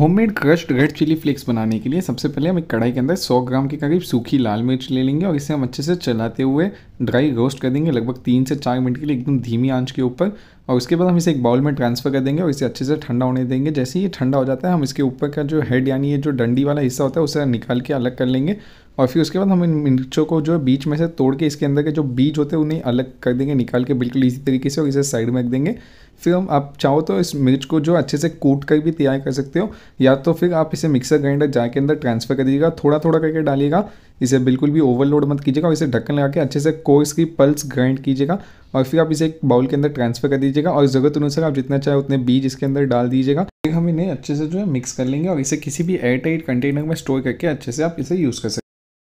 homemade crushed red chilli flakes बनाने के लिए सबसे पहले हम एक कढ़ाई के अंदर 100 ग्राम के करीब सूखी लाल मिर्च ले लेंगे और इसे हम अच्छे से चलाते हुए ड्राई रोस्ट कर देंगे लगभग तीन से चार मिनट के लिए एकदम धीमी आंच के ऊपर और उसके बाद हम इसे एक बाउल में ट्रांसफ़र कर देंगे और इसे अच्छे से ठंडा होने देंगे जैसे ही ये ठंडा हो जाता है हम इसके ऊपर का जो हेड यानी ये जो डंडी वाला हिस्सा होता है उसे निकाल के अलग कर लेंगे और फिर उसके बाद हम इन मिर्चों को जो है बीच में से तोड़ के इसके अंदर के जो बीज होते हैं उन्हें अलग कर देंगे निकाल के बिल्कुल इसी तरीके से और इसे साइड में रख देंगे फिर हम आप चाहो तो इस मिर्च को जो अच्छे से कूट कर भी तैयार कर सकते हो या तो फिर आप इसे मिक्सर ग्राइंडर जार के अंदर ट्रांसफ़र कर दीजिएगा थोड़ा थोड़ा करके डालिएगा इसे बिल्कुल भी ओवरलोड मत कीजिएगा और इसे ढक्कन लगा के अच्छे से कोर्स की पल्स ग्राइंड कीजिएगा और फिर आप इसे एक बाउल के अंदर ट्रांसफर कर दीजिएगा और ज़रूरत अनुसार आप जितना चाहे उतने बीज इसके अंदर डाल दीजिएगा फिर हम इन्हें अच्छे से जो है मिक्स कर लेंगे और इसे किसी भी एयर टाइट कंटेनर में स्टोर करके अच्छे से आप इसे यूज़ कर सकते